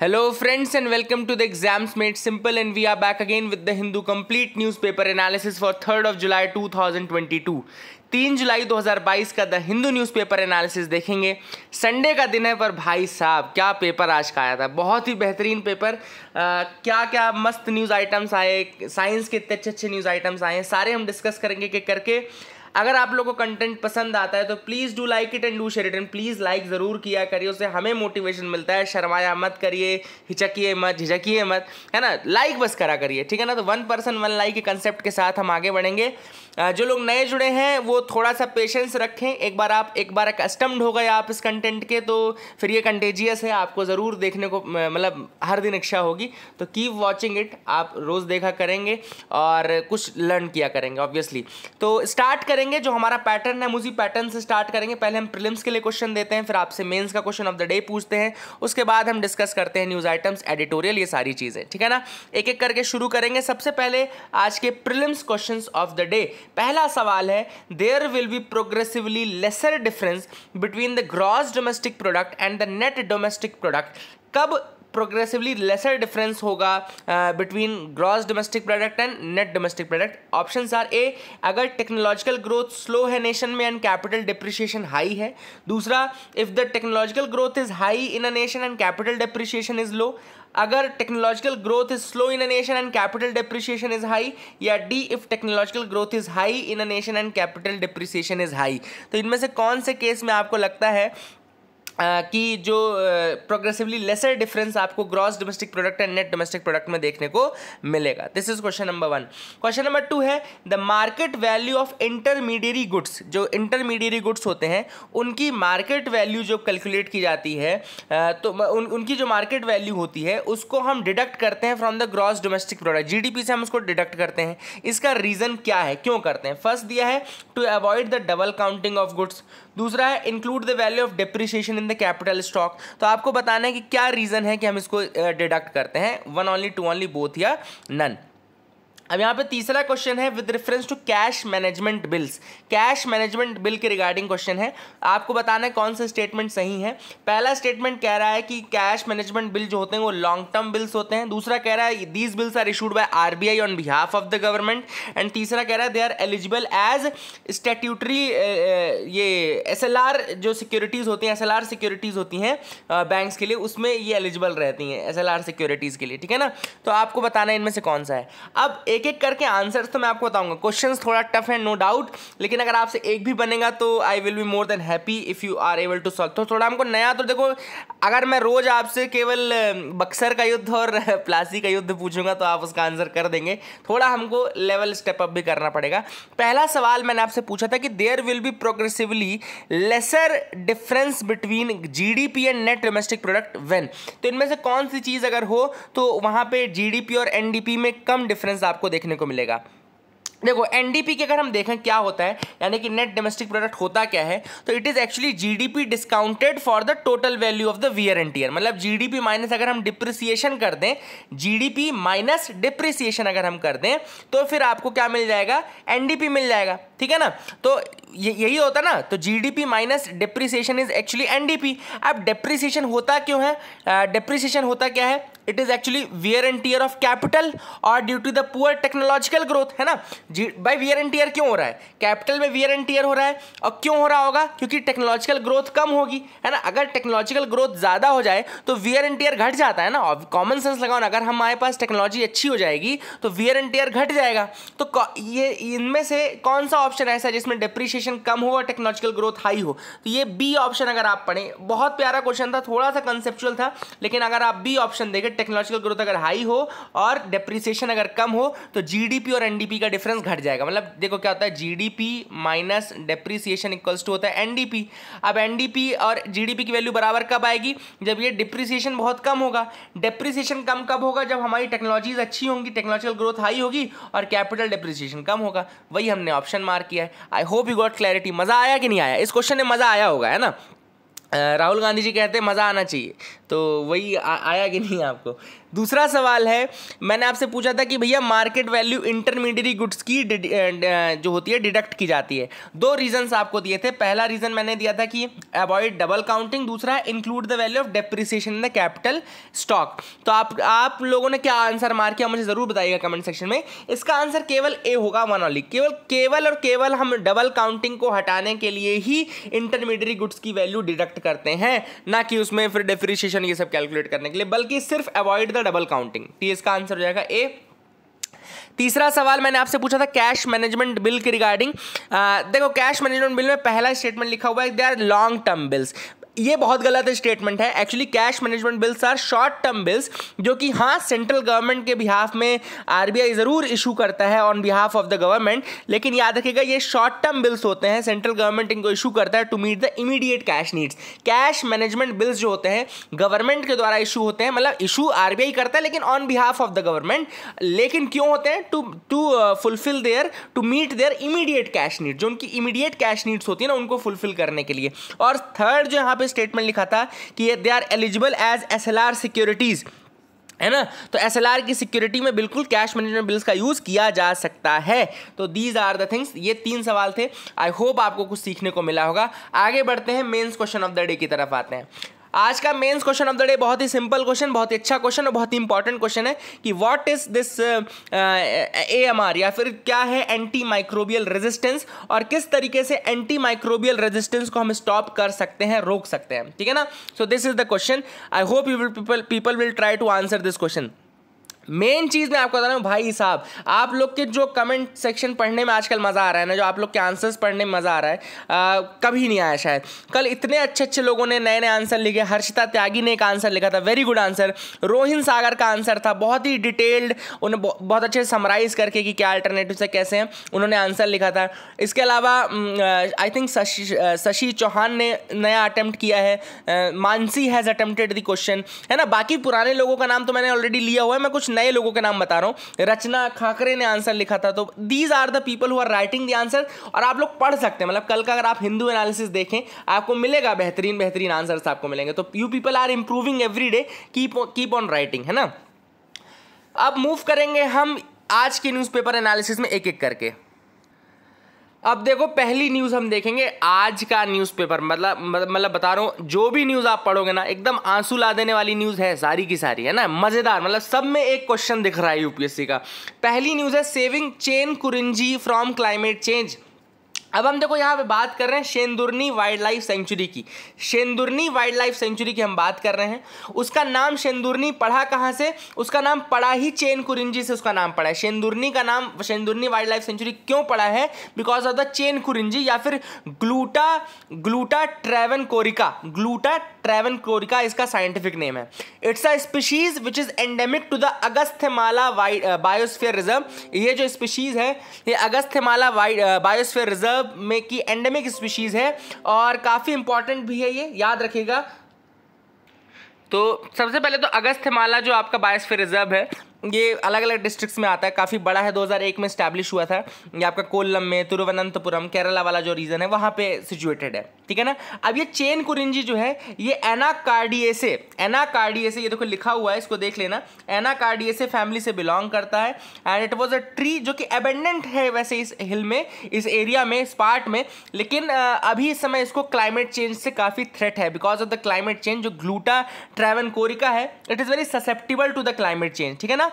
Hello friends and welcome to the exams made simple and we are back again with the Hindu complete newspaper analysis for third of July 2022. तीन जुलाई 2022 का the Hindu newspaper analysis देखेंगे Sunday का दिन है पर भाई साहब क्या पेपर आज का आया था बहुत ही बेहतरीन पेपर आ, क्या क्या मस्त न्यूज़ आइटम्स आए साइंस के इतने अच्छे अच्छे न्यूज़ आइटम्स आए हैं सारे हम डिस्कस करेंगे कि करके अगर आप लोग को कंटेंट पसंद आता है तो please do like it and do share it and please like ज़रूर किया करिए उससे हमें मोटिवेशन मिलता है शर्माया मत करिए हिचकिए मत झिझकिए मत है ना लाइक बस करा करिए ठीक है ना तो वन पर्सन वन लाइक के कंसेप्ट के साथ हम आगे बढ़ेंगे जो लोग नए जुड़े हैं वो थोड़ा सा पेशेंस रखें एक बार आप एक बार कस्टम्ड हो गए आप इस कंटेंट के तो फिर ये कंटेजियस है आपको ज़रूर देखने को मतलब हर दिन इच्छा होगी तो कीप वॉचिंग इट आप रोज़ देखा करेंगे और कुछ लर्न किया करेंगे ऑब्वियसली तो स्टार्ट करेंगे जो हमारा पैटर्न है हम उसी पैटर्न से स्टार्ट करेंगे पहले हम प्रिलिम्स के लिए क्वेश्चन देते हैं फिर आपसे मेन्स का क्वेश्चन ऑफ द डे पूछते हैं उसके बाद हम डिस्कस करते हैं न्यूज़ आइटम्स एडिटोरियल ये सारी चीज़ें ठीक है ना एक एक करके शुरू करेंगे सबसे पहले आज के prelims question of the day पहला सवाल है there will be progressively lesser difference between the gross domestic product and the net domestic product कब प्रोग्रेसिवली लेसर डिफरेंस होगा between gross domestic product and net domestic product option are A अगर technological growth slow है nation में and capital depreciation high है दूसरा if the technological growth is high in a nation and capital depreciation is low अगर technological growth is slow in a nation and capital depreciation is high या D if technological growth is high in a nation and capital depreciation is high तो इनमें से कौन से case में आपको लगता है कि जो प्रोग्रेसिवली लेसर डिफरेंस आपको gross domestic product and net domestic product में देखने को मिलेगा this is question number one question number two है the market value of intermediary goods जो इंटरमीडियरी गुड्स होते हैं उनकी मार्केट वैल्यू जो कैलकुलेट की जाती है तो उन, उनकी जो मार्केट वैल्यू होती है उसको हम डिडक्ट करते हैं from the gross domestic product जी से हम उसको डिडक्ट करते हैं इसका रीज़न क्या है क्यों करते हैं फर्स्ट दिया है to avoid the double counting of goods दूसरा है include the value of depreciation in the capital stock तो आपको बताना है कि क्या रीज़न है कि हम इसको डिडक्ट करते हैं one only two only both या नन अब यहाँ पे तीसरा क्वेश्चन है with reference to cash management bills cash management bill के रिगार्डिंग क्वेश्चन है आपको बताना है कौन सा स्टेटमेंट सही है पहला स्टेटमेंट कह रहा है कि कैश मैनेजमेंट बिल जो होते हैं वो लॉन्ग टर्म बिल्स होते हैं दूसरा कह रहा है these bills are issued by I on behalf of the government and तीसरा कह रहा है they are eligible as statutory ये एस जो सिक्योरिटीज़ होती हैं एस सिक्योरिटीज़ होती हैं बैंक्स के लिए उसमें ये एलिजिबल रहती हैं एस सिक्योरिटीज़ के लिए ठीक है ना तो आपको बताना है इनमें से कौन सा है अब एक एक करके आंसर्स तो मैं आपको बताऊंगा क्वेश्चन थोड़ा टफ है नो डाउट लेकिन अगर आपसे एक भी बनेगा तो I will be more than happy if you are able to solve तो थोड़ा हमको नया तो देखो अगर मैं रोज़ आपसे केवल बक्सर का युद्ध और प्लासी का युद्ध पूछूंगा तो आप उसका आंसर कर देंगे थोड़ा हमको लेवल स्टेप अप भी करना पड़ेगा पहला सवाल मैंने आपसे पूछा था कि there will be progressively lesser difference between P and net domestic product when तो इनमें से कौन सी चीज़ अगर हो तो जी डी पी और एनडीपी में कम डिफरेंस आपको आपको देखने को मिलेगा देखो एनडीपी के अगर हम देखें क्या होता है यानी कि नेट डोमेस्टिक प्रोडक्ट होता क्या है तो it is actually GDP discounted for the total value of the wear and tear मतलब जीडीपी माइनस अगर हम डिप्रिसिएशन कर दें जीडीपी माइनस डिप्रिसिएशन अगर हम कर दें तो फिर आपको क्या मिल जाएगा एनडीपी मिल जाएगा ठीक है ना तो यही होता ना तो G D P minus depreciation is actually N D P अब डिप्रिसिएशन होता क्यों है डिप्रिसिएशन uh, होता क्या है it is actually wear and tear of capital और due to the poor technological growth है ना जी बाई वियर एंड टीयर क्यों हो रहा है कैपिटल में वियर एंड टीयर हो रहा है और क्यों हो रहा होगा क्योंकि टेक्नोलॉजिकल ग्रोथ कम होगी है ना अगर टेक्नोलॉजिकल ग्रोथ ज़्यादा हो जाए तो वियर एंड टीयर घट जाता है ना कॉमन सेंस लगाओ ना अगर हमारे पास टेक्नोलॉजी अच्छी हो जाएगी तो वियर एंड टीयर घट जाएगा तो ये इनमें से कौन सा ऑप्शन ऐसा है जिसमें डिप्रीशन डिप्रिशिएशन कम हो और टेक्नोलॉजिकल ग्रोथ हाई हो तो ये बी ऑप्शन अगर आप पढ़ें बहुत प्यारा क्वेश्चन था थोड़ा सा कंसेप्चुअल था लेकिन अगर आप बी ऑप्शन देखें टेक्नोलॉजिकल ग्रोथ अगर हाई हो और डिप्रिसिएशन अगर कम हो तो जीडीपी और एनडीपी का डिफरेंस घट जाएगा मतलब देखो क्या होता है GDP minus depreciation equals to होता है एनडीपी अब एनडीपी और जीडीपी की वैल्यू बराबर कब आएगी जब ये डिप्रिसिएशन बहुत कम होगा डिप्रिसिएशन कम कब होगा जब हमारी टेक्नोलॉजीज अच्छी होंगी टेक्नोलॉजिकल ग्रोथ हाई होगी और कैपिटल डिप्रिसिएशन कम होगा वही हमने ऑप्शन मार्क किया है I hope you got clarity मज़ा आया कि नहीं आया इस क्वेश्चन में मज़ा आया होगा है ना राहुल गांधी जी कहते हैं मज़ा आना चाहिए तो वही आ, आया कि नहीं आपको दूसरा सवाल है मैंने आपसे पूछा था कि भैया मार्केट वैल्यू इंटरमीडियरी गुड्स की जो होती है डिडक्ट की जाती है दो रीजंस आपको दिए थे पहला रीजन मैंने दिया था कि अवॉइड डबल काउंटिंग दूसरा include the value of depreciation in the capital stock तो आप आप लोगों ने क्या आंसर मार किया मुझे ज़रूर बताइएगा कमेंट सेक्शन में इसका आंसर केवल ए होगा वन ऑली केवल केवल और केवल हम डबल काउंटिंग को हटाने के लिए ही इंटरमीडियरी गुड्स की वैल्यू डिडक्ट करते हैं ना कि उसमें फिर डेप्रिसिएशन ये सब कैलकुलेट करने के लिए बल्कि सिर्फ अवॉइड द डबल काउंटिंग टी इसका आंसर हो जाएगा ए तीसरा सवाल मैंने आपसे पूछा था कैश मैनेजमेंट बिल के रिगार्डिंग देखो कैश मैनेजमेंट बिल में पहला स्टेटमेंट लिखा हुआ है they are long term bills ये बहुत गलत स्टेटमेंट है actually cash management bills are short term bills जो कि हाँ सेंट्रल गवर्नमेंट के बिहाफ में आर ज़रूर इशू करता है on behalf of the government लेकिन याद रखिएगा ये शॉर्ट टर्म बिल्स होते हैं सेंट्रल गवर्नमेंट इनको इशू करता है to meet the immediate cash needs cash management bills जो होते हैं गवर्नमेंट के द्वारा इशू होते हैं मतलब इशू आर करता है लेकिन on behalf of the government लेकिन क्यों होते हैं to to fulfil their to meet their immediate cash need जो उनकी इमीडिएट कैश नीड्स होती है ना उनको फुलफिल करने के लिए और थर्ड जो यहाँ पे पे स्टेटमेंट लिखा था कि they are eligible as S L R securities है ना तो एस की सिक्योरिटी में बिल्कुल कैश मैनेजमेंट बिल्स का यूज़ किया जा सकता है तो दीज आर द थिंग्स ये तीन सवाल थे आई होप आपको कुछ सीखने को मिला होगा आगे बढ़ते हैं mains question of the day की तरफ आते हैं आज का mains question of the day बहुत ही सिंपल क्वेश्चन बहुत ही अच्छा क्वेश्चन और बहुत ही इंपॉर्टेंट क्वेश्चन है कि what is this A M R या फिर क्या है एंटी माइक्रोबियल रेजिस्टेंस और किस तरीके से एंटी माइक्रोबियल रेजिस्टेंस को हम स्टॉप कर सकते हैं रोक सकते हैं ठीक है ना so this is the question I hope you people will try to answer this question main चीज़ मैं आपको बता रहा हूँ भाई साहब आप लोग के जो कमेंट सेक्शन पढ़ने में आजकल मज़ा आ रहा है ना जो आप लोग के आंसर्स पढ़ने में मज़ा आ रहा है आ, कभी नहीं आया शायद कल इतने अच्छे अच्छे लोगों ने नए नए आंसर लिखे हर्षिता त्यागी ने एक आंसर लिखा था very good answer Rohin Sagar का आंसर था बहुत ही डिटेल्ड उन्हें बहुत अच्छे समराइज करके कि क्या अल्टरनेटिव से कैसे हैं उन्होंने आंसर लिखा था इसके अलावा आई थिंक शशि चौहान ने नया अटैम्प्ट किया है Mansi has attempted the question है ना बाकी पुराने लोगों का नाम तो मैंने ऑलरेडी लिया हुआ है मैं कुछ नए लोगों के नाम बता रहा हूँ रचना खाकरे ने आंसर लिखा था तो these are the people who are writing the answer और आप लोग पढ़ सकते हैं मतलब कल का अगर आप हिंदू एनालिसिस देखें आपको मिलेगा बेहतरीन बेहतरीन आंसर आपको मिलेंगे तो you people are improving every day keep keep on writing है ना अब मूव करेंगे हम आज के न्यूज़पेपर एनालिसिस में एक एक करके अब देखो पहली न्यूज़ हम देखेंगे आज का न्यूज़पेपर मतलब मतलब बता रहा हूँ जो भी न्यूज़ आप पढ़ोगे ना एकदम आंसू ला देने वाली न्यूज़ है सारी की सारी है ना मज़ेदार मतलब सब में एक क्वेश्चन दिख रहा है यूपीएससी का पहली न्यूज़ है saving Chenkurinji from climate change अब हम देखो यहाँ पे बात कर रहे हैं शेंदुरनी वाइल्ड लाइफ सेंचुरी की शेंदुरनी वाइल्ड लाइफ सेंचुरी की हम बात कर रहे हैं उसका नाम शेंदुरनी पढ़ा कहाँ से उसका नाम पड़ा ही चेन कुरिंजी से उसका नाम पढ़ा है शेंदुरनी का नाम शेंदुरनी वाइल्ड लाइफ सेंचुरी क्यों पढ़ा है because of the Chenkurinji या फिर gluta gluta travancorica gluta travancorica इसका साइंटिफिक नेम है it's a species which is endemic to the Agasthya Agasthyamala biosphere reserve ये जो स्पीशीज है ये अगस्त अगस्थ्यमाला बायोस्फीयर रिजर्व में की एंडेमिक स्पीशीज है और काफ़ी इंपॉर्टेंट भी है ये याद रखेगा तो सबसे पहले तो अगस्त हिमालय जो आपका बायोस्फीयर रिजर्व है ये अलग अलग डिस्ट्रिक्ट्स में आता है काफ़ी बड़ा है 2001 में स्टैब्लिश हुआ था ये आपका कोल्लम में तिरुवनंतपुरम केरला वाला जो रीजन है वहाँ पे सिचुएटेड है ठीक है ना अब ये चेन कुरिंजी जो है ये एनाकार्डिए से एनाकार्डिए से ये देखो लिखा हुआ है इसको देख लेना एनाकार्डिए से फैमिली से बिलोंग करता है and it was a tree जो कि एबेंडेंट है वैसे इस हिल में इस एरिया में इस पार्ट में लेकिन अभी इस समय इसको क्लाइमेट चेंज से काफ़ी थ्रेट है because of the climate change जो ग्लूटा ट्रेवन कोरिका है it is very susceptible to the climate change ठीक है ना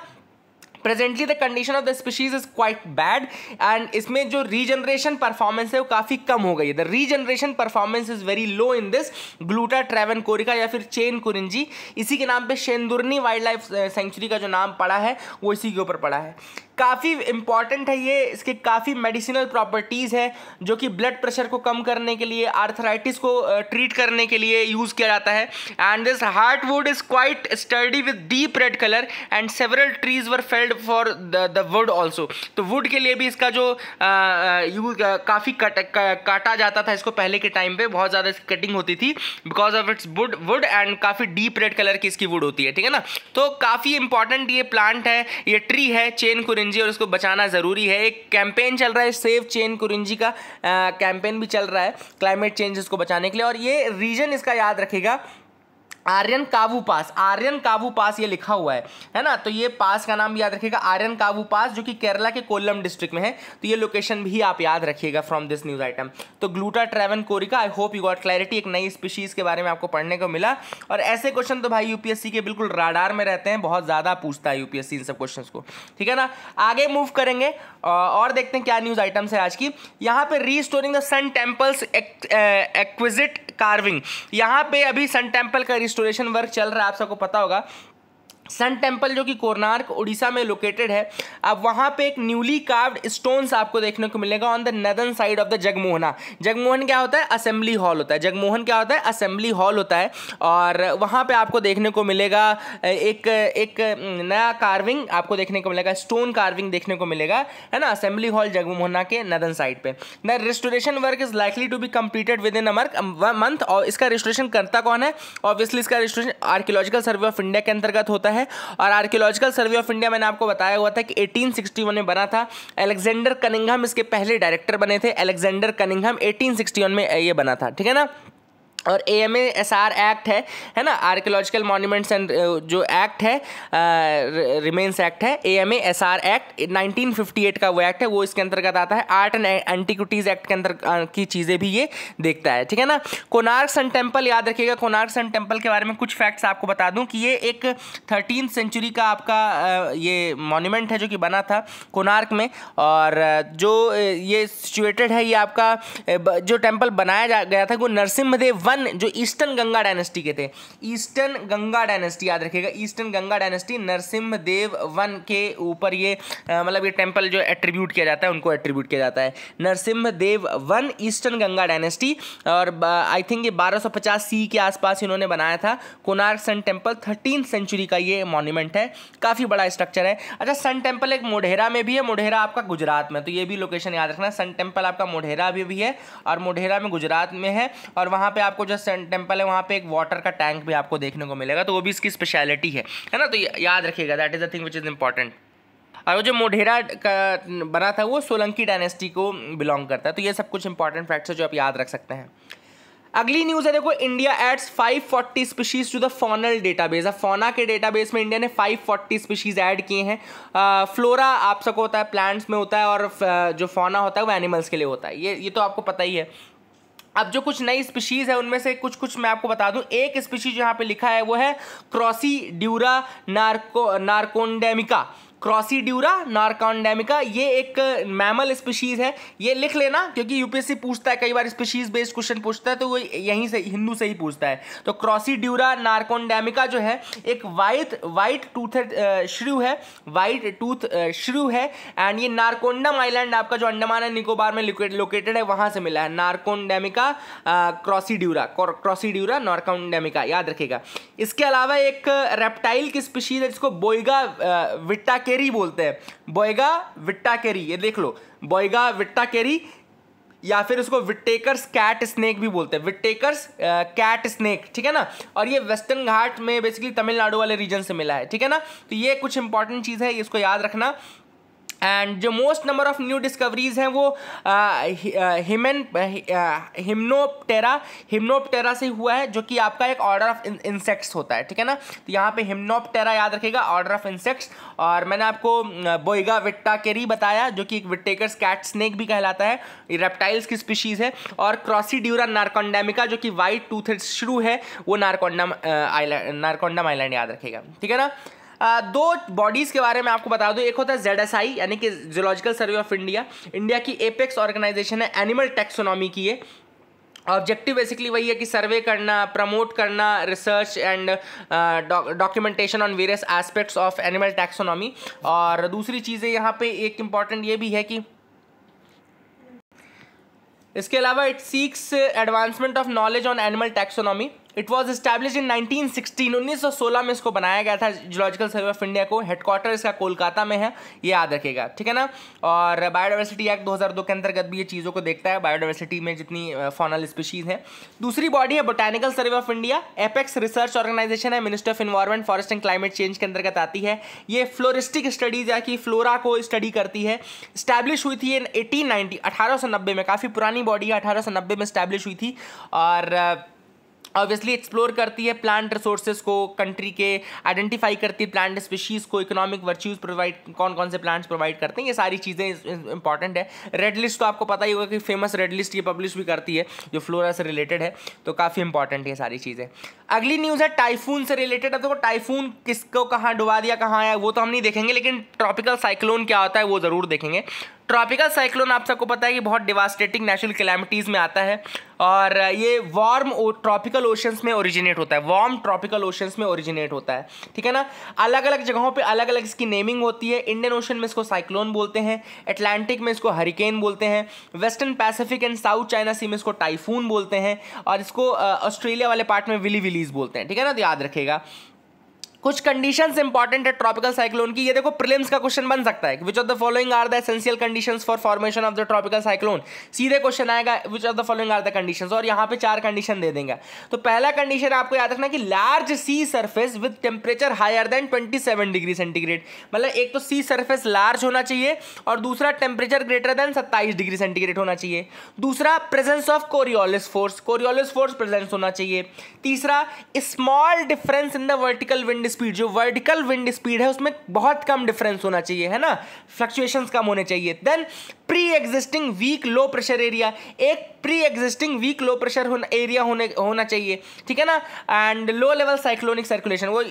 presently the condition of the species is quite bad and इसमें जो रीजनरेशन परफॉर्मेंस है वो काफ़ी कम हो गई है the regeneration performance is very low in this gluta travancorica या फिर चेन कुरिंजी इसी के नाम पे शेंदुरनी वाइल्ड लाइफ सेंचुरी का जो नाम पड़ा है वो इसी के ऊपर पड़ा है काफ़ी इम्पॉर्टेंट है ये इसके काफ़ी मेडिसिनल प्रॉपर्टीज़ है जो कि ब्लड प्रेशर को कम करने के लिए आर्थराइटिस को ट्रीट करने के लिए यूज़ किया जाता है and this heart wood is quite sturdy with deep red colour and several trees were felled for the wood also तो वुड के लिए भी इसका जो यूज काफ़ी कट का, काटा जाता था इसको पहले के टाइम पर बहुत ज़्यादा इसकी कटिंग होती थी because of its wood wood and काफ़ी डीप रेड कलर की इसकी वुड होती है ठीक है ना तो काफ़ी इंपॉर्टेंट ये प्लांट है ये ट्री है चेन कुरिन कुरिंजी और उसको बचाना ज़रूरी है एक कैंपेन चल रहा है सेव चेन कुरिंजी का कैंपेन भी चल रहा है क्लाइमेट चेंज को बचाने के लिए और ये रीजन इसका याद रखेगा आर्यन काबू पास आर्यन काबू पास ये लिखा हुआ है है ना तो ये पास का नाम याद रखिएगा आर्यन काबू पास जो कि केरला के कोल्लम डिस्ट्रिक्ट में है तो ये लोकेशन भी आप याद रखिएगा फ्रॉम दिस न्यूज़ आइटम तो gluta travancorica I hope you got clarity एक नई स्पीशीज़ के बारे में आपको पढ़ने को मिला और ऐसे क्वेश्चन तो भाई यूपीएससी के बिल्कुल राडार में रहते हैं बहुत ज़्यादा पूछता है यूपीएससी इन सब क्वेश्चन को ठीक है ना आगे मूव करेंगे और देखते हैं क्या न्यूज़ आइटम्स है आज की यहाँ पर storing the sun temples exquisite carving यहाँ पे अभी सन टेम्पल का इंस्टॉलेशन वर्क चल रहा है आप सबको पता होगा सन टेम्पल जो कि कोणार्क उड़ीसा में लोकेटेड है अब वहाँ पे एक न्यूली कार्व्ड स्टोन्स आपको देखने को मिलेगा on the northern side of the Jagamohana Jagmohan क्या होता है असेंबली हॉल होता है जगमोहन क्या होता है असेंबली हॉल होता है और वहाँ पे आपको देखने को मिलेगा एक एक नया कार्विंग आपको देखने को मिलेगा स्टोन कार्विंग देखने को मिलेगा है ना असेंबली हॉल जगमोहना के नदन साइड पर the restoration work is likely to be completed within अमर मंथ और इसका रजिस्ट्रेशन करता कौन है ऑब्वियसली इसका restoration archaeological survey of India के अंतर्गत होता है है और आर्कियोलॉजिकल सर्वे ऑफ इंडिया मैंने आपको बताया हुआ था कि 1861 में बना था एलेक्जेंडर कनिंघम इसके पहले डायरेक्टर बने थे एलेक्जेंडर कनिंघम 1861 में ये बना था ठीक है ना और A M S R act है है ना आर्कियोलॉजिकल मॉन्यूमेंट्स एंड जो एक्ट है रिमेन्स uh, एक्ट है A M S R act 1958 का वो एक्ट है वो इसके अंतर्गत आता है आर्ट एंड एंटीक्विटीज़ एक्ट के अंदर uh, की चीज़ें भी ये देखता है ठीक है ना कोनार्क सन टेम्पल याद रखिएगा कोनार्क सन टेम्पल के बारे में कुछ फैक्ट्स आपको बता दूँ कि ये एक थर्टीन सेंचुरी का आपका uh, ये मॉन्यूमेंट है जो कि बना था कोनार्क में और जो ये सिचुएटेड है ये आपका जो टेम्पल बनाया गया था वो नरसिम्हदेव वन वन जो ईस्टर्न गंगा डायनेस्टी के थे ईस्टर्न गंगा डायनेस्टी याद रखिएगा eastern Ganga dynasty Narasimha Deva one के ऊपर ये मतलब ये टेम्पल जो एट्रीब्यूट किया जाता है उनको एट्रीब्यूट किया जाता है Narasimha Deva one eastern Ganga dynasty और आई थिंक ये 1250 सी के आसपास इन्होंने बनाया था Konark sun temple thirteen century का ये मॉन्यूमेंट है काफ़ी बड़ा स्ट्रक्चर है अच्छा सन टेम्पल एक मोढेरा में भी है मोढेरा आपका गुजरात में तो ये भी लोकेशन याद रखना सन टेम्पल आपका मोढेरा भी, भी है और मोढेरा में गुजरात में है और वहाँ पर आपको आपको जो सन टेम्पल है वहाँ पे एक वाटर का टैंक भी आपको देखने को मिलेगा तो वो भी इसकी स्पेशलिटी है है ना तो याद रखिएगा that is a thing which is important और जो मोढेरा का बना था वो सोलंकी डायनेस्टी को बिलोंग करता है तो ये सब कुछ इंपॉर्टेंट फैक्ट्स है जो आप याद रख सकते हैं अगली न्यूज़ है देखो India adds 540 species to the faunal database अब फोना के डेटाबेस में इंडिया ने 540 स्पीशीज ऐड किए हैं फ्लोरा आप सबको होता है प्लांट्स में होता है और जो फोना होता है वो एनिमल्स के लिए होता है ये ये तो आपको पता ही है अब जो कुछ नई स्पीशीज़ है उनमें से कुछ कुछ मैं आपको बता दूं एक स्पीशीज यहाँ पे लिखा है वो है क्रॉसी ड्यूरा नार्को नार्कोडेमिका क्रॉसीड्यूरा नारकॉन्डेमिका ये एक मैमल स्पीशीज है ये लिख लेना क्योंकि यूपीएससी पूछता है कई बार स्पीशीज बेस्ड क्वेश्चन पूछता है तो वो यहीं से हिंदू से ही पूछता है तो क्रॉसीड्यूरा नारकॉन्डेमिका जो है एक वाइट वाइट टूथ श्रू है वाइट टूथ श्रू है एंड ये नारकोंडम आइलैंड आपका जो अंडमान एंड निकोबार में लोकेटेड है वहाँ से मिला है नारकोंडेमिका क्रॉसीड्यूरा क्रॉसीड्यूरा नारकोंडेमिका याद रखेगा इसके अलावा एक रेप्टाइल की स्पीशीज है जिसको बोईगा विट्टा के केरी बोलते हैं बोयगा केरी ये देख लो विट्टा विट्टाकेरी या फिर उसको विट्टेकर्स कैट स्नेक भी बोलते हैं विट्टेकर्स कैट स्नेक ठीक है ना और ये वेस्टर्न घाट में बेसिकली तमिलनाडु वाले रीजन से मिला है ठीक है ना तो ये कुछ इंपॉर्टेंट चीज़ है इसको याद रखना एंड जो most number of new discoveries हैं वो हिमन हिमनोपटेरा हिमनोपटेरा से हुआ है जो कि आपका एक ऑर्डर ऑफ इंसेक्ट्स होता है ठीक है ना तो यहाँ पे हिमनोपटेरा याद रखेगा ऑर्डर ऑफ इंसेक्ट्स और मैंने आपको uh, बोइगा विट्टा केरी बताया जो कि एक विट्टेकर्स कैट स्नेक भी कहलाता है रेप्टाइल्स की स्पीशीज़ है और क्रॉसीड्यूरा नारकोंडेमिका जो कि वाइट टूथ शुरू है वो नारकोंडम आईलैंड नारकोंडम आईलैंड याद रखेगा ठीक है ना दो बॉडीज़ के बारे में आपको बता दूँ एक होता है जेड एस आई यानी कि geological survey of India India की एपेक्स ऑर्गेनाइजेशन है एनिमल टेक्सोनॉमी की है ऑब्जेक्टिव बेसिकली वही है कि सर्वे करना प्रमोट करना research and documentation on various aspects of animal taxonomy और दूसरी चीज़ें यहाँ पे एक इम्पॉर्टेंट ये भी है कि इसके अलावा it seeks advancement of knowledge on animal taxonomy it was establish in 1916 1916 में इसको बनाया गया था जियोलॉजिकल सर्वे ऑफ इंडिया को हेडक्वार्टर इसका कोलकाता में है ये याद रखेगा ठीक है ना और बायोडाइवर्सिटी एक्ट 2002 के अंतर्गत भी ये चीज़ों को देखता है बायोडाइवर्सिटी में जितनी फॉनल स्पीशीज़ हैं दूसरी बॉडी है botanical survey of India apex research organisation है minister of environment forest and climate change के अंतर्गत आती है ये फ्लोरिस्टिक स्टडीज या कि फ्लोरा को स्टडी करती है स्टैब्लिश हुई थी इन एटीन नाइनटी में काफ़ी पुरानी बॉडी है अठारह में स्टैब्लिश हुई थी और ऑब्वियसली एक्सप्लोर करती है प्लांट रिसोर्सेज को कंट्री के आइडेंटिफाई करती है प्लांट स्पीशीज़ को इकोनॉमिक वर्च्यूज़ प्रोवाइड कौन कौन से प्लांट्स प्रोवाइड करते हैं ये सारी चीज़ें इंपॉर्टेंट है रेड लिस्ट तो आपको पता ही होगा कि फेमस रेड लिस्ट ये पब्लिश भी करती है जो फ्लोरा से रिलेटेड है तो काफ़ी इंपॉर्टेंट है सारी चीज़ें अगली न्यूज़ है टाइफून से रिलेटेड अब देखो टाइफून किसको कहाँ डुबा दिया कहाँ आया वो तो हम नहीं देखेंगे लेकिन ट्रॉपिकल साइक्लोन क्या होता है वो ज़रूर देखेंगे ट्रॉपिकल साइक्लोन आप सबको पता है कि बहुत डिवास्टेटिंग नेचुरल क्लैमिटीज में आता है और ये वार्म ट्रॉपिकल ओशंस में ओरिजिनेट होता है वार्म ट्रॉपिकल ओशंस में ओरिजिनेट होता है ठीक है ना अलग अलग जगहों पे अलग अलग इसकी नेमिंग होती है इंडियन ओशन में इसको साइक्लोन बोलते हैं अटलांटिक में इसको हरिकेन बोलते हैं western Pacific and South China Sea में इसको टाइफून बोलते हैं और इसको ऑस्ट्रेलिया वाले पार्ट में विली विलीज बोलते हैं ठीक है ना तो याद रखेगा कुछ कंडीशन इंपॉर्टेंट है ट्रॉपिकल साइक्लोन की ये देखो प्रिलिम्स का क्वेश्चन बन सकता है which of the following are the essential condition for formation of the tropical cyclone सीधे क्वेश्चन आएगा which of the following are the condition और यहाँ पे चार कंडीशन दे देंगे तो पहला कंडीशन आपको याद रखना कि large sea surface with temperature higher than seven degree centigrade मतलब एक तो सी सर्फेस लार्ज होना चाहिए और दूसरा टेम्परेचर ग्रेटर देन सत्ताईस डिग्री सेंटीग्रेड होना चाहिए दूसरा presence of Coriolis force Coriolis force presence होना चाहिए तीसरा small difference in the vertical wind speed जो वर्टिकल विंड स्पीड है उसमें बहुत कम डिफरेंस होना चाहिए है ना फ्लक्चुएशंस कम होने चाहिए then pre existing weak low pressure area एक pre existing weak low pressure area होने होना चाहिए ठीक है ना and low level cyclonic circulation वो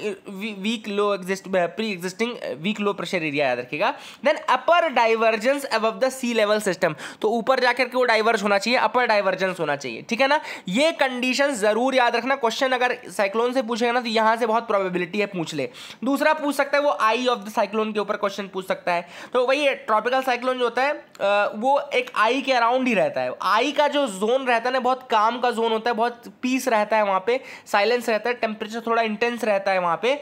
weak low exist pre existing weak low pressure area याद रखिएगा देन अपर डाइवर्जेंस अब द सी लेवल सिस्टम तो ऊपर जाकर के वो डाइवर्ज होना चाहिए अपर डाइवर्जेंस होना चाहिए ठीक है ना ये कंडीशन जरूर याद रखना क्वेश्चन अगर साइक्लोन से पूछेगा ना तो यहाँ से बहुत प्रॉबेबिलिटी है पूछ ले दूसरा पूछ सकता है वो आई ऑफ द साइक्लोन के ऊपर क्वेश्चन पूछ सकता है तो वही ट्रॉपिकल साइक्लोन जो होता है वो एक आई के अराउंड ही रहता है आई का जो जोन रहता है ना बहुत काम का जोन होता है बहुत पीस रहता है वहाँ पे साइलेंस रहता है टेम्परेचर थोड़ा इंटेंस रहता है वहाँ पे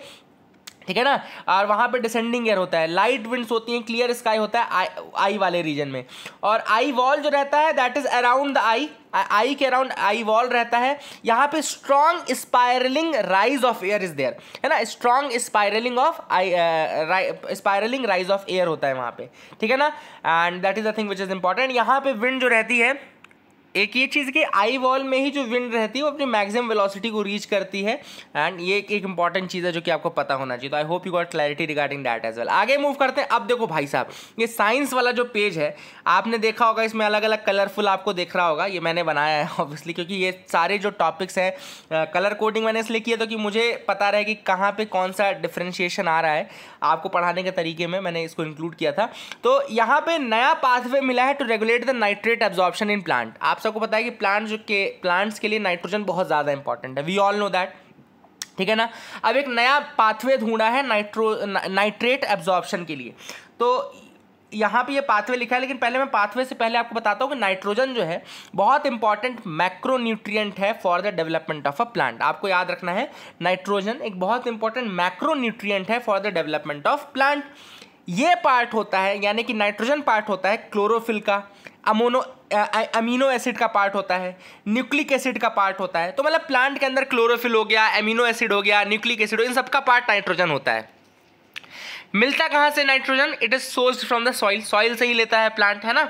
ठीक है ना और वहाँ पे डिसेंडिंग एयर होता है लाइट विंड्स होती हैं क्लियर स्काई होता है आई आई वाले रीजन में और आई वॉल जो रहता है that is around the eye eye के अराउंड आई वॉल रहता है यहाँ पे strong spiralling rise of air is there है ना strong spiralling of eye spiralling rise of air होता है वहाँ पे ठीक है ना and that is the thing which is important यहाँ पे विंड जो रहती है एक ये चीज़ कि आई वॉल में ही जो विंड रहती है वो अपनी मैक्सिमम वेलोसिटी को रीच करती है एंड ये एक इंपॉर्टेंट चीज़ है जो कि आपको पता होना चाहिए तो I hope you got clarity regarding that as well आगे मूव करते हैं अब देखो भाई साहब ये साइंस वाला जो पेज है आपने देखा होगा इसमें अलग अलग कलरफुल आपको देख रहा होगा ये मैंने बनाया है ऑब्वियसली क्योंकि ये सारे जो टॉपिक्स हैं कलर कोडिंग मैंने इसलिए किया तो कि मुझे पता रहे कि कहाँ पर कौन सा डिफ्रेंशिएशन आ रहा है आपको पढ़ाने के तरीके में मैंने इसको इंक्लूड किया था तो यहाँ पर नया पाथवे मिला है to regulate the nitrate absorption in plant आप सबको पता है कि प्लांट जो के प्लांट्स के लिए नाइट्रोजन बहुत ज़्यादा इंपॉर्टेंट है वी ऑल नो दैट ठीक है ना अब एक नया पाथवे ढूंढा है नाइट्रो ना, नाइट्रेट एब्जॉर्प्शन के लिए तो यहाँ पे ये पाथवे लिखा है लेकिन पहले मैं पाथवे से पहले आपको बताता हूँ कि नाइट्रोजन जो है बहुत इंपॉर्टेंट मैक्रोन्यूट्रियट है for the development of a plant आपको याद रखना है नाइट्रोजन एक बहुत इंपॉर्टेंट मैक्रो न्यूट्रिएंट है for the development of plant ये पार्ट होता है यानी कि नाइट्रोजन पार्ट होता है क्लोरोफिल का अमोनो अमीनो एसिड का पार्ट होता है न्यूक्लिक एसिड का पार्ट होता है तो मतलब प्लांट के अंदर क्लोरोफिल हो गया अमीनो एसिड हो गया न्यूक्लिक एसिड हो इन सबका पार्ट नाइट्रोजन होता है मिलता कहाँ से nitrogen it is source from the soil soil से ही लेता है प्लांट है ना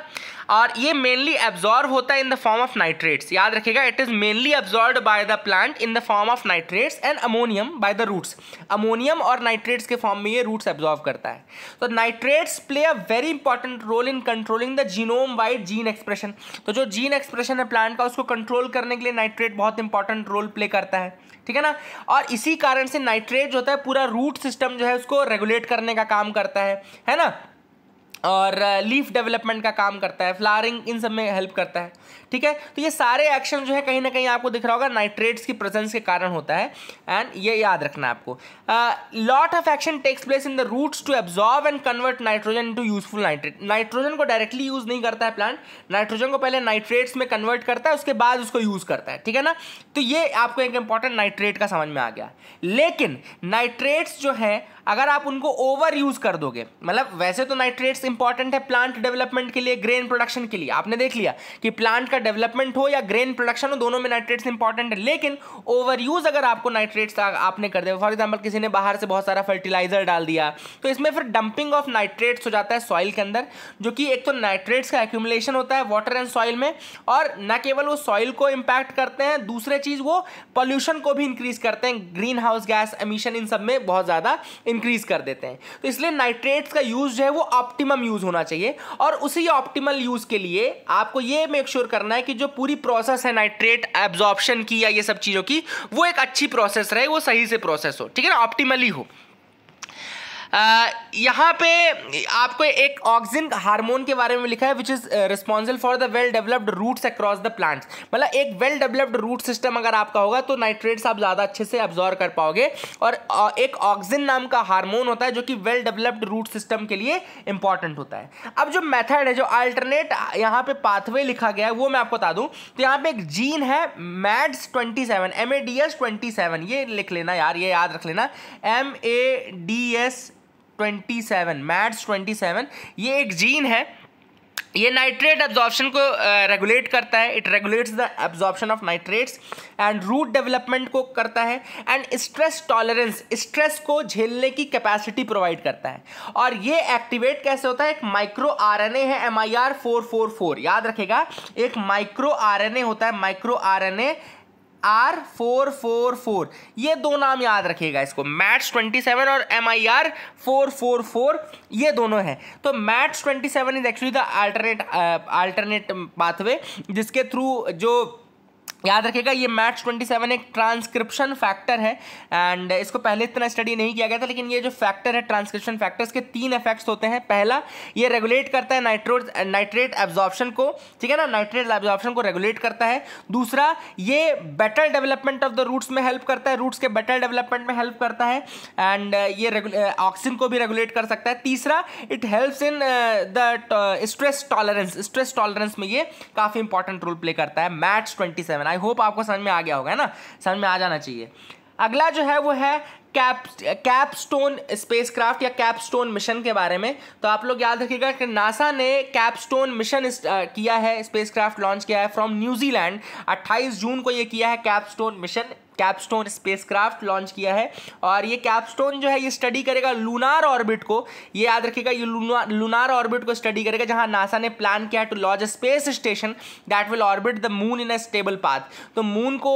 और ये मेनली एब्जॉर्व होता है in the form of nitrates याद रखेगा it is mainly absorb by the plant in the form of nitrates and ammonium by the roots ammonium और नाइट्रेट्स के फॉर्म में ये रूट्स एब्जॉर्व करता है तो nitrates play a very important role in controlling the genome wide gene expression तो जो जीन एक्सप्रेशन है प्लांट का उसको कंट्रोल करने के लिए नाइट्रेट बहुत इंपॉर्टेंट रोल प्ले करता है ठीक है ना और इसी कारण से नाइट्रेट जो होता है पूरा रूट सिस्टम जो है उसको रेगुलेट करने का काम करता है है ना और लीफ uh, डेवलपमेंट का काम करता है फ्लावरिंग इन सब में हेल्प करता है ठीक है तो ये सारे एक्शन जो है कहीं ना कहीं आपको दिख रहा होगा नाइट्रेट्स की प्रेजेंस के कारण होता है एंड ये याद रखना है आपको lot of action takes place in the roots to absorb and convert nitrogen into useful nitrate nitrogen को डायरेक्टली यूज नहीं करता है प्लांट नाइट्रोजन को पहले नाइट्रेट्स में कन्वर्ट करता है उसके बाद उसको यूज करता है ठीक है ना तो ये आपको एक इंपॉर्टेंट नाइट्रेट का समझ में आ गया लेकिन नाइट्रेट्स जो है अगर आप उनको ओवर यूज कर दोगे मतलब वैसे तो नाइट्रेट्स इंपॉर्टेंट है प्लांट डेवलपमेंट के लिए ग्रेन प्रोडक्शन के लिए आपने देख लिया कि प्लांट का डेवलपमेंट हो या ग्रेन प्रोडक्शन हो दोनों में नाइट्रेट्स इंपॉर्टेंट है लेकिन ओवर यूज अगर आपको नाइट्रेट्स आपने कर दिया फॉर एग्जाम्पल किसी ने बाहर से बहुत सारा फर्टिलाइजर डाल दिया तो इसमें फिर डंपिंग ऑफ नाइट्रेट्स हो जाता है सॉइल के अंदर जो कि एक तो नाइट्रेट्स का एक्यूमुलेशन होता है वाटर एंड सॉइल में और न केवल वो सॉइल को इम्पैक्ट करते हैं दूसरे चीज़ वो पॉल्यूशन को भी इंक्रीज करते हैं ग्रीन हाउस गैस एमिशन इन सब में बहुत ज़्यादा इंक्रीज कर देते हैं तो इसलिए नाइट्रेट्स का यूज़ जो है वो ऑप्टिमम यूज़ होना चाहिए और उसी ऑप्टिमल यूज़ के लिए आपको ये मेक श्योर sure करना करना है कि जो पूरी प्रोसेस है नाइट्रेट एब्जॉर्प्शन की या ये सब चीज़ों की वो एक अच्छी प्रोसेस रहे वो सही से प्रोसेस हो ठीक है ना ऑप्टिमली हो यहाँ पे आपको एक ऑक्सिन हार्मोन के बारे में लिखा है which is responsible for the well developed roots across the plants मतलब एक वेल डेवलप्ड रूट सिस्टम अगर आपका होगा तो नाइट्रेट्स आप ज़्यादा अच्छे से अब्जॉर्व कर पाओगे और एक ऑक्सिन नाम का हार्मोन होता है जो कि वेल डेवलप्ड रूट सिस्टम के लिए इंपॉर्टेंट होता है अब जो मेथड है जो अल्टरनेट यहाँ पे पाथवे लिखा गया है वो मैं आपको बता दूँ तो यहाँ पे एक जीन है MADS twenty seven M A D S twenty seven ये लिख लेना यार ये याद रख लेना M A D S twenty seven MADS twenty seven ये एक जीन है ये नाइट्रेट एब्जॉर्प्शन को रेगुलेट uh, करता है it regulates the absorption of nitrates and root development को करता है एंड स्ट्रेस टॉलरेंस स्ट्रेस को झेलने की कैपेसिटी प्रोवाइड करता है और ये एक्टिवेट कैसे होता है एक माइक्रो आरएनए है M I R four four four याद रखेगा एक माइक्रो आरएनए होता है micro RNA R four four four ये दो नाम याद रखिएगा इसको मैट्स ट्वेंटी सेवन और M I R four four four ये दोनों हैं तो MADS twenty seven is actually the alternate alternate pathway जिसके थ्रू जो याद रखिएगा ये मैट्स 27 एक ट्रांसक्रिप्शन फैक्टर है एंड इसको पहले इतना स्टडी नहीं किया गया था लेकिन ये जो फैक्टर है ट्रांसक्रिप्शन फैक्टर इसके तीन इफेक्ट्स होते हैं पहला ये रेगुलेट करता है नाइट्रो नाइट्रेट एब्जॉर्प्शन को ठीक है ना नाइट्रेट एब्जॉर्प्शन को रेगुलेट करता है दूसरा ये better development of the roots में हेल्प करता है रूट्स के बेटर डेवलपमेंट में हेल्प करता है एंड ये ऑक्सीजन को भी रेगुलेट कर सकता है तीसरा it helps in the stress tolerance stress tolerance में ये काफ़ी इंपॉर्टेंट रोल प्ले करता है MADS twenty seven I hope आपको समझ में आ गया होगा है ना समझ में आ जाना चाहिए अगला जो है वो है कैप कैपस्टोन स्पेसक्राफ्ट या कैपस्टोन मिशन के बारे में तो आप लोग याद रखिएगा कि नासा ने कैपस्टोन मिशन किया है स्पेसक्राफ्ट लॉन्च किया है फ्रॉम न्यूजीलैंड 28 जून को ये किया है capstone mission capstone spacecraft launch किया है और ये कैपस्टोन जो है ये स्टडी करेगा लूनार ऑर्बिट को ये याद रखिएगा ये लूनार ऑर्बिट को स्टडी करेगा जहां नासा ने प्लान किया है to launch space station that will orbit the moon in a stable path तो मून को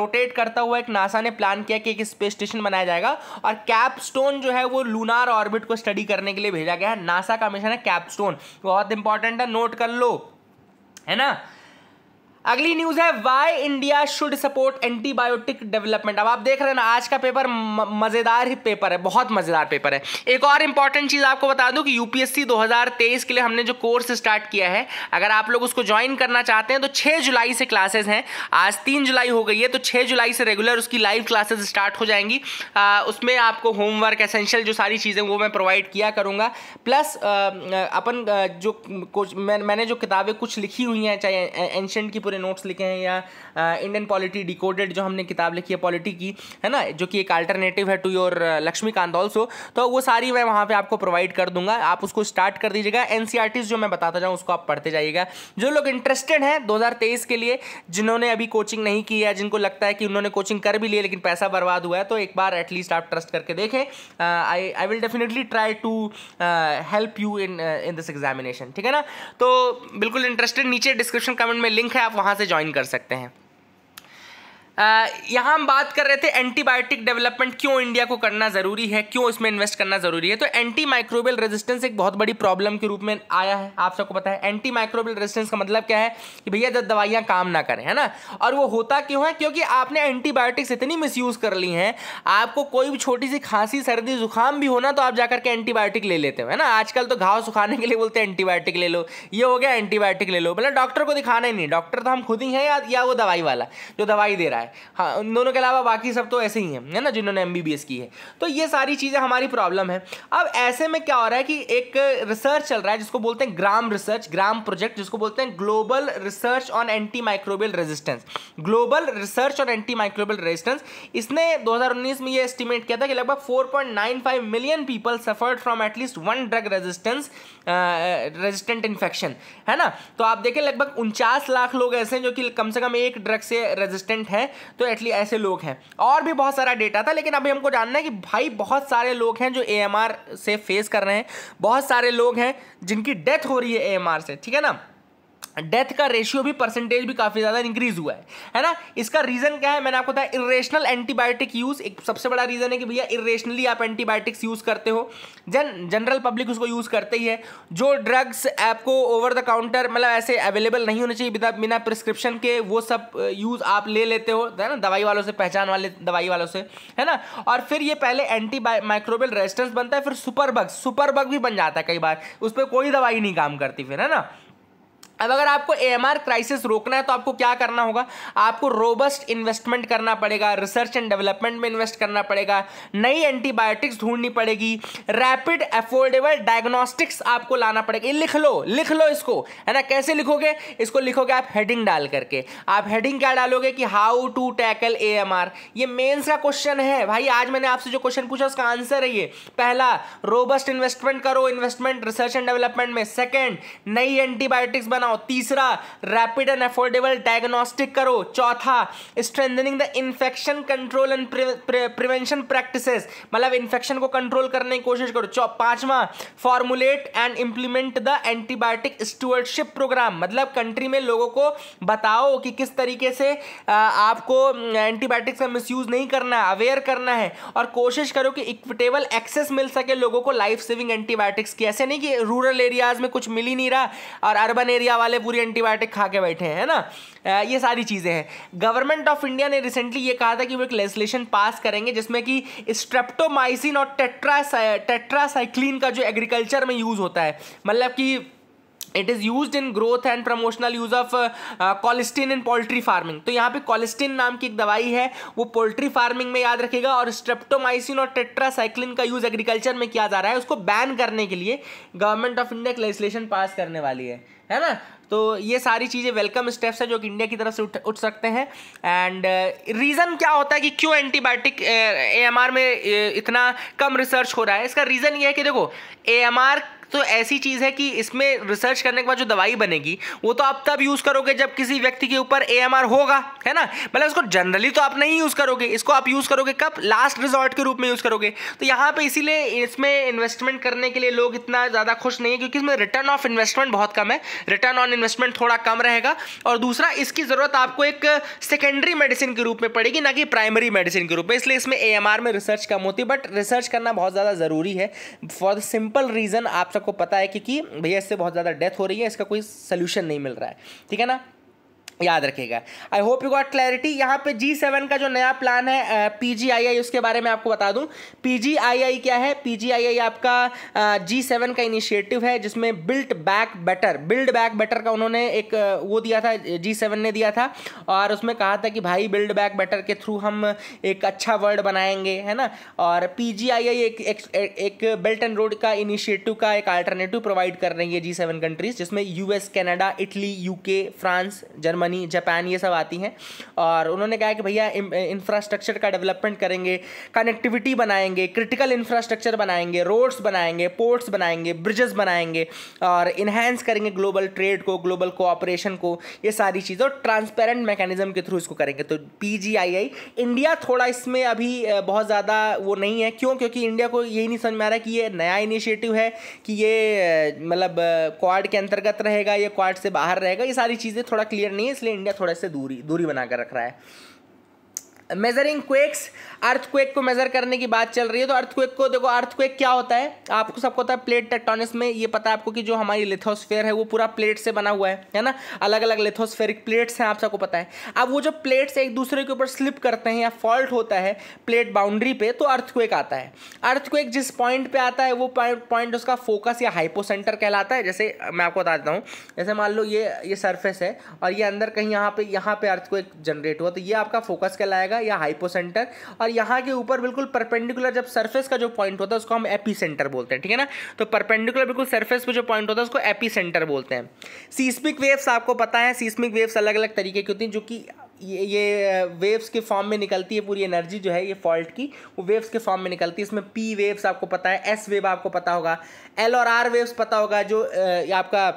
रोटेट करता हुआ एक नासा ने प्लान किया कि एक स्पेस स्टेशन बनाया जाएगा और कैपस्टोन जो है वो लूनार ऑर्बिट को स्टडी करने के लिए भेजा गया है नासा का मिशन है कैपस्टोन बहुत इंपॉर्टेंट है नोट कर लो है ना अगली न्यूज है why India should support antibiotic development अब आप देख रहे हैं ना आज का पेपर मजेदार ही पेपर है बहुत मजेदार पेपर है एक और इंपॉर्टेंट चीज आपको बता दूं कि यूपीएससी 2023 के लिए हमने जो कोर्स स्टार्ट किया है अगर आप लोग उसको ज्वाइन करना चाहते हैं तो 6 जुलाई से क्लासेस हैं आज 3 जुलाई हो गई है तो 6 जुलाई से रेगुलर उसकी लाइव क्लासेस स्टार्ट हो जाएंगी आ, उसमें आपको होमवर्क एसेंशियल जो सारी चीज़ें वो मैं प्रोवाइड किया करूँगा प्लस अपन जो मैंने जो किताबें कुछ लिखी हुई हैं चाहे एंशेंट की पूरे नोट्स लिखे हैं या इंडियन पॉलिटी डिकोडेड जो हमने किताब लिखी है पॉलिटी की है ना जो कि एक अल्टरनेटिव है टू योर लक्ष्मीकांत ऑल्सो तो वो सारी मैं वहाँ पर आपको प्रोवाइड कर दूंगा आप उसको स्टार्ट कर दीजिएगा एन e जो मैं बताता जाऊँ उसको आप पढ़ते जाइएगा जो लोग इंटरेस्टेड हैं दो के लिए जिन्होंने अभी कोचिंग नहीं की है जिनको लगता है कि उन्होंने कोचिंग कर भी लिया लेकिन पैसा बर्बाद हुआ है तो एक बार एटलीस्ट आप ट्रस्ट करके देखें I I will definitely try to help you in in this examination ठीक है ना तो बिल्कुल इंटरेस्टेड नीचे डिस्क्रिप्शन कमेंट में लिंक है आप वहाँ से ज्वाइन कर सकते हैं यहाँ हम बात कर रहे थे एंटीबायोटिक डेवलपमेंट क्यों इंडिया को करना ज़रूरी है क्यों इसमें इन्वेस्ट करना ज़रूरी है तो एंटी माइक्रोबियल रेजिस्टेंस एक बहुत बड़ी प्रॉब्लम के रूप में आया है आप सबको पता है एंटी माइक्रोबियल रेजिस्टेंस का मतलब क्या है कि भैया जब दवाइयाँ काम ना करें है ना और वो होता क्यों है क्योंकि आपने एंटीबायोटिक्स इतनी मिस कर ली हैं आपको कोई भी छोटी सी खांसी सर्दी जुकाम भी होना तो आप जाकर के एंटीबायोटिक ले लेते हो है ना आजकल तो घाव सुखाने के लिए बोलते हैं एंटीबायोटिक ले लो ये हो गया एंटीबायोटिक ले लो मतलब डॉक्टर को दिखाना ही नहीं डॉक्टर तो हम खुद ही हैं या वो दवाई वाला जो दवाई दे रहा है है हाँ उन दोनों के अलावा बाकी सब तो ऐसे ही हैं है ना जिन्होंने एम की है तो ये सारी चीज़ें हमारी प्रॉब्लम है अब ऐसे में क्या हो रहा है कि एक रिसर्च चल रहा है जिसको बोलते हैं ग्राम रिसर्च ग्राम प्रोजेक्ट जिसको बोलते हैं global research on antimicrobial resistance global research on antimicrobial resistance इसने 2019 में ये एस्टिमेट किया था कि लगभग 4.95 million people suffered from at least one drug resistance resistant infection है ना तो आप देखें लगभग उनचास लाख लोग ऐसे हैं जो कि कम से कम एक ड्रग से रेजिस्टेंट हैं तो एटली ऐसे लोग हैं और भी बहुत सारा डेटा था लेकिन अभी हमको जानना है कि भाई बहुत सारे लोग हैं जो ए से फेस कर रहे हैं बहुत सारे लोग हैं जिनकी डेथ हो रही है ए से ठीक है ना डेथ का रेशियो भी परसेंटेज भी काफ़ी ज़्यादा इंक्रीज हुआ है है ना इसका रीज़न क्या है मैंने आपको बताया इरेशनल एंटीबायोटिक यूज़ एक सबसे बड़ा रीज़न है कि भैया इरेशनली आप एंटीबायोटिक्स यूज़ करते हो जन जनरल पब्लिक उसको यूज़ करते ही है जो ड्रग्स आपको ओवर द काउंटर मतलब ऐसे अवेलेबल नहीं होने चाहिए बिना बिना प्रिस्क्रिप्शन के वो सब यूज़ आप ले लेते हो है ना दवाई वालों से पहचान वाले दवाई वालों से है ना और फिर ये पहले एंटी माइक्रोबियल रेजिस्टेंस बनता है फिर सुपर बग सुपर बग भी बन जाता है कई बार उस पर कोई दवाई नहीं काम करती फिर है ना अब अगर आपको एम क्राइसिस रोकना है तो आपको क्या करना होगा आपको रोबस्ट इन्वेस्टमेंट करना पड़ेगा रिसर्च एंड डेवलपमेंट में इन्वेस्ट करना पड़ेगा नई एंटीबायोटिक्स ढूंढनी पड़ेगी रैपिड अफोर्डेबल डायग्नोस्टिक्स आपको लाना पड़ेगा ये लिख लो लिख लो इसको है ना कैसे लिखोगे इसको लिखोगे आप हेडिंग डाल करके आप हेडिंग क्या डालोगे कि हाउ टू टैकल ए ये मेन्स का क्वेश्चन है भाई आज मैंने आपसे जो क्वेश्चन पूछा उसका आंसर है ये पहला रोबस्ट इन्वेस्टमेंट करो इन्वेस्टमेंट रिसर्च एंड डेवलपमेंट में सेकेंड नई एंटीबायोटिक्स बनाओ बनाओ तीसरा रैपिड एंड अफोर्डेबल डायग्नोस्टिक करो चौथा strengthening the infection control and prevention practices मतलब इन्फेक्शन को कंट्रोल करने की कोशिश करो पांचवा formulate and implement the antibiotic stewardship programme मतलब कंट्री में लोगों को बताओ कि किस तरीके से आपको एंटीबायोटिक्स का मिसयूज़ नहीं करना अवेयर करना है और कोशिश करो कि इक्विटेबल एक्सेस मिल सके लोगों को लाइफ सेविंग एंटीबायोटिक्स की ऐसे नहीं कि रूरल एरियाज़ में कुछ मिल ही नहीं रहा और अर्बन एरिया इंडिया वाले पूरी एंटीबायोटिक खा के बैठे हैं ना ये सारी चीज़ें हैं गवर्नमेंट ऑफ इंडिया ने रिसेंटली ये कहा था कि वो एक लेजिस्लेशन पास करेंगे जिसमें कि स्ट्रेप्टोमाइसिन और टेट्रा टेट्रासाइक्लिन का जो एग्रीकल्चर में यूज़ होता है मतलब कि it is use in growth and promotional use of colistin in poultry farming तो यहाँ पे कॉलिस्टिन नाम की एक दवाई है वो पोल्ट्री फार्मिंग में याद रखेगा और स्ट्रेप्टोमाइसिन और टेट्रासाइक्लिन का यूज एग्रीकल्चर में किया जा रहा है उसको बैन करने के लिए गवर्नमेंट ऑफ इंडिया एक लेजिस्लेशन पास करने वाली है है ना तो ये सारी चीज़ें वेलकम स्टेप्स है जो कि इंडिया की तरफ से उठ उठ सकते हैं एंड रीज़न uh, क्या होता है कि क्यों एंटीबायोटिक ए uh, में uh, इतना कम रिसर्च हो रहा है इसका रीज़न ये है कि देखो ए तो ऐसी चीज़ है कि इसमें रिसर्च करने के बाद जो दवाई बनेगी वो तो आप तब यूज़ करोगे जब किसी व्यक्ति के ऊपर ए होगा है ना मतलब इसको जनरली तो आप नहीं यूज़ करोगे इसको आप यूज़ करोगे कब लास्ट रिजॉर्ट के रूप में यूज़ करोगे तो यहाँ पर इसीलिए इसमें इन्वेस्टमेंट करने के लिए लोग इतना ज़्यादा खुश नहीं है क्योंकि इसमें रिटर्न ऑफ इन्वेस्टमेंट बहुत कम है रिटर्न ऑन इन्वेस्टमेंट थोड़ा कम रहेगा और दूसरा इसकी ज़रूरत आपको एक सेकेंडरी मेडिसिन के रूप में पड़ेगी ना कि प्राइमरी मेडिसिन के रूप में इसलिए इसमें ए में रिसर्च कम होती है बट रिसर्च करना बहुत ज़्यादा ज़रूरी है फॉर द सिंपल रीज़न आप सब को पता है क्योंकि भैया इससे बहुत ज़्यादा डेथ हो रही है इसका कोई सोल्यूशन नहीं मिल रहा है ठीक है ना याद रखिएगा I hope you got clarity यहाँ पे जी सेवन का जो नया प्लान है पी जी आई आई उसके बारे में आपको बता दूँ पी जी आई आई क्या है पी जी आई आई आपका जी सेवन का इनिशिएटिव है जिसमें built back better build back better का उन्होंने एक वो दिया था जी सेवन ने दिया था और उसमें कहा था कि भाई बिल्ड बैक बेटर के थ्रू हम एक अच्छा वर्ल्ड बनाएंगे है ना और पी जी आई आई एक, एक, एक बेल्ट एंड रोड का इनिशिएटिव का एक अल्टरनेटिव प्रोवाइड कर रही है जी सेवन कंट्रीज जिसमें U S Canada Italy U K France Germany Germany Japan ये सब आती हैं और उन्होंने कहा कि भैया इंफ्रास्ट्रक्चर का डेवलपमेंट करेंगे कनेक्टिविटी बनाएंगे क्रिटिकल इंफ्रास्ट्रक्चर बनाएंगे रोड्स बनाएंगे पोर्ट्स बनाएंगे ब्रिजेस बनाएंगे और इन्हेंस करेंगे ग्लोबल ट्रेड को ग्लोबल कोऑपरेशन को ये सारी चीज़ें और ट्रांसपेरेंट मैकेनिज्म के थ्रू इसको करेंगे तो पी इंडिया थोड़ा इसमें अभी बहुत ज़्यादा वो नहीं है क्यों क्योंकि इंडिया को यही नहीं समझ में आ रहा कि ये नया इनिशिएटिव है कि ये मतलब क्वाड के अंतर्गत रहेगा या क्वाड से बाहर रहेगा ये सारी चीज़ें थोड़ा क्लियर नहीं है इसलिए इंडिया थोड़ा से दूरी दूरी बनाकर रख रहा है मेजरिंग क्वेक्स अर्थक्वेक को मेजर करने की बात चल रही है तो अर्थक्वेक को देखो अर्थक्वेक क्या होता है आपको सबको पता है प्लेट टेक्टोनिक्स में ये पता है आपको कि जो हमारी लिथोस्फेयर है वो पूरा प्लेट से बना हुआ है है ना अलग अलग लिथोस्फेरिक प्लेट्स हैं आप सबको पता है अब वो जो प्लेट्स एक दूसरे के ऊपर स्लिप करते हैं या फॉल्ट होता है प्लेट बाउंड्री पे तो अर्थक्वेक आता है अर्थक्वेक जिस पॉइंट पे आता है वो पॉइंट उसका फोकस या हाइपोसेंटर कहलाता है जैसे मैं आपको बता देता हूँ जैसे मान लो ये ये सरफेस है और ये अंदर कहीं यहाँ पे यहाँ पे अर्थक्वेक जनरेट हुआ तो ये आपका फोकस कहलाएगा है या हाइपोसेंटर और यहाँ के ऊपर बिल्कुल परपेंडिकुलर जब सरफेस का जो पॉइंट होता है उसको हम एपी बोलते हैं ठीक है ना तो परपेंडिकुलर बिल्कुल सर्फेस पर जो पॉइंट होता है उसको एपी बोलते हैं सीस्मिक वेव्स आपको पता है सीस्मिक वेव्स अलग अलग तरीके की होती हैं जो कि ये ये वेव्स के फॉर्म में निकलती है पूरी एनर्जी जो है ये फॉल्ट की वो वेव्स के फॉर्म में निकलती है इसमें पी वेव्स आपको पता है एस वेव आपको पता होगा एल और आर वेव्स पता होगा जो आपका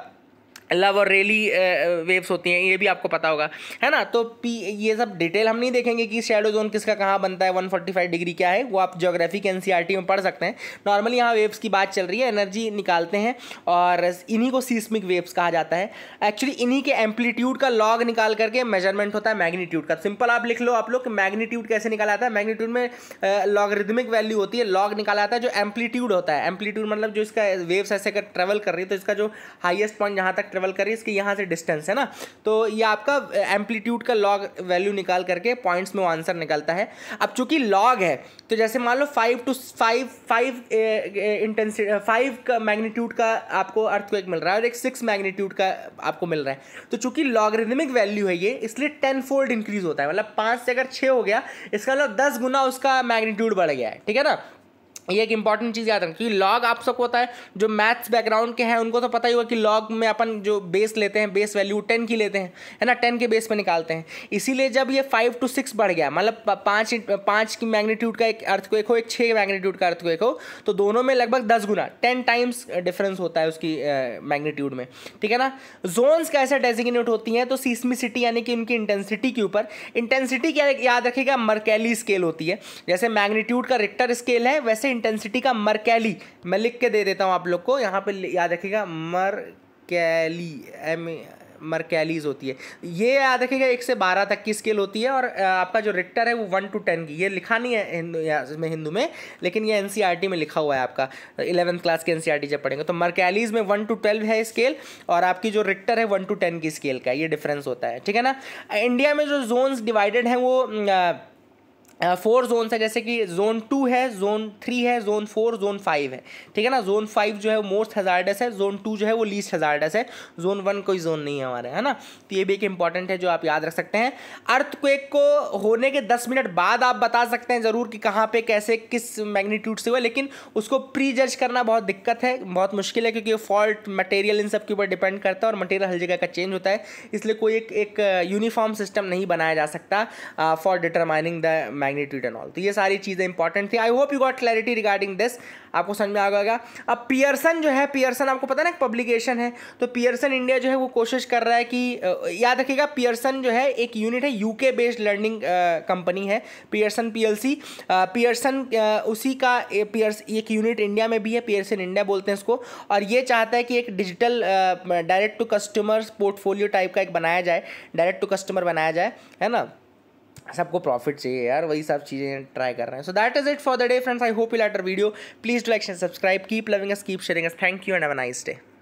लव और रेली वेव्स uh, uh, होती हैं ये भी आपको पता होगा है ना तो पी ये सब डिटेल हम नहीं देखेंगे कि शेडो जोन किसका कहाँ बनता है 145 डिग्री क्या है वो आप ज्योग्राफी के एन e में पढ़ सकते हैं नॉर्मली यहाँ वेव्स की बात चल रही है एनर्जी निकालते हैं और इन्हीं को सीस्मिक वेव्स कहा जाता है एक्चुअली इन्हीं के एम्पलीट्यूड का लॉग निकाल करके मेजरमेंट होता है मैग्नीट्यूड का सिंपल आप लिख लो आप लोग मैग्नीट्यूड कैसे निकाला जाता है मैग्नीट्यूड में लॉगरिदमिक uh, वैल्यू होती है लॉग निकाला जाता है जो एम्पलीट्यूड होता है एम्पलीट्यूड मतलब जो इसका वेव्स ऐसे अगर ट्रेवल कर रही है तो इसका जो हाइएस्ट पॉइंट जहाँ तक ट्रेवल कर रही है इसके यहाँ से डिस्टेंस है ना तो ये आपका एम्पलीट्यूड का लॉग वैल्यू निकाल करके पॉइंट्स में वो आंसर निकलता है अब चूंकि लॉग है तो जैसे मान लो five two five five intensity five का मैग्नीट्यूड का आपको अर्थक्वेक मिल रहा है और एक सिक्स मैग्नीट्यूड का आपको मिल रहा है तो चूंकि लॉगरिदमिक वैल्यू है ये इसलिए टेन फोल्ड इंक्रीज होता है मतलब पाँच से अगर छः हो गया इसका मतलब दस गुना उसका मैग्नीट्यूड बढ़ गया है ठीक है ना ये एक इंपॉर्टेंट चीज़ याद रखें क्योंकि लॉग आप सबको पता है जो मैथ्स बैकग्राउंड के हैं उनको तो पता ही होगा कि लॉग में अपन जो बेस लेते हैं बेस वैल्यू टेन की लेते हैं है ना टेन के बेस पे निकालते हैं इसीलिए जब ये फाइव टू सिक्स बढ़ गया मतलब पाँच पाँच की मैग्नीट्यूड का एक अर्थ को एक हो एक छः मैग्नीट्यूड का अर्थ को एक हो तो दोनों में लगभग दस गुना टेन टाइम्स डिफरेंस होता है उसकी मैग्नीट्यूड में ठीक है ना जोन्स कैसे डेजिग्नेट होती हैं तो सीस्मिसिटी यानी कि उनकी इंटेंसिटी के ऊपर इंटेंसिटी क्या याद रखेगा मर्केली स्केल होती है जैसे मैग्नीट्यूड का रिक्टर स्केल है वैसे इंटेंसिटी का मरकैली मैं लिख के दे देता हूँ आप लोग को यहाँ पे याद रखिएगा मरकैली एम मरकैलीज होती है ये याद रखिएगा एक से बारह तक की स्केल होती है और आपका जो रिक्टर है वो वन टू टेन की ये लिखा नहीं है हिंदू में हिंदू में लेकिन ये एन e में लिखा हुआ है आपका इलेवंथ क्लास के एन e जब पढ़ेंगे तो मरकैलीज में वन टू ट्वेल्व है स्केल और आपकी जो रिक्टर है वन टू टेन की स्केल का ये डिफरेंस होता है ठीक है ना इंडिया में जो जोन्स डिवाइडेड हैं वो आ, फोर जोन है जैसे कि जोन टू है जोन थ्री है जोन फोर जोन फाइव है ठीक है ना जोन फाइव जो है वो मोस्ट हजार्डस है जोन टू जो है वो लीस्ट हजार्डस है जोन वन कोई जोन नहीं है हमारे है ना तो ये भी एक इंपॉर्टेंट है जो आप याद रख सकते हैं अर्थक्वेक को होने के दस मिनट बाद आप बता सकते हैं ज़रूर कि कहाँ पर कैसे किस मैग्नीट्यूड से हुआ लेकिन उसको प्री जज करना बहुत दिक्कत है बहुत मुश्किल है क्योंकि फॉल्ट मटेरियल इन सब के ऊपर डिपेंड करता है और मटेरियल हर जगह का चेंज होता है इसलिए कोई एक यूनिफॉर्म सिस्टम नहीं बनाया जा सकता for determining the magnitude and all तो ये सारी चीज़ें इंपॉर्टेंट थी I hope you got clarity regarding this आपको समझ में आ गया अब पियर्सन जो है पियर्सन आपको पता ना एक पब्लिकेशन है तो पियर्सन इंडिया जो है वो कोशिश कर रहा है कि याद रखिएगा पियर्सन जो है एक यूनिट है यूके बेस्ड लर्निंग कंपनी है पियर्सन पीएलसी पियर्सन उसी का पियर्स एक यूनिट इंडिया में भी है पियर्सन इंडिया बोलते हैं इसको और ये चाहता है कि एक digital direct to customer portfolio type का एक बनाया जाए डायरेक्ट टू कस्टमर बनाया जाए है ना सबको प्रॉफिट चाहिए यार वही सब चीज़ें ट्राई कर रहे हैं so that is it for the day friends I hope you later video please do like and subscribe keep loving us keep sharing us thank you and have a nice day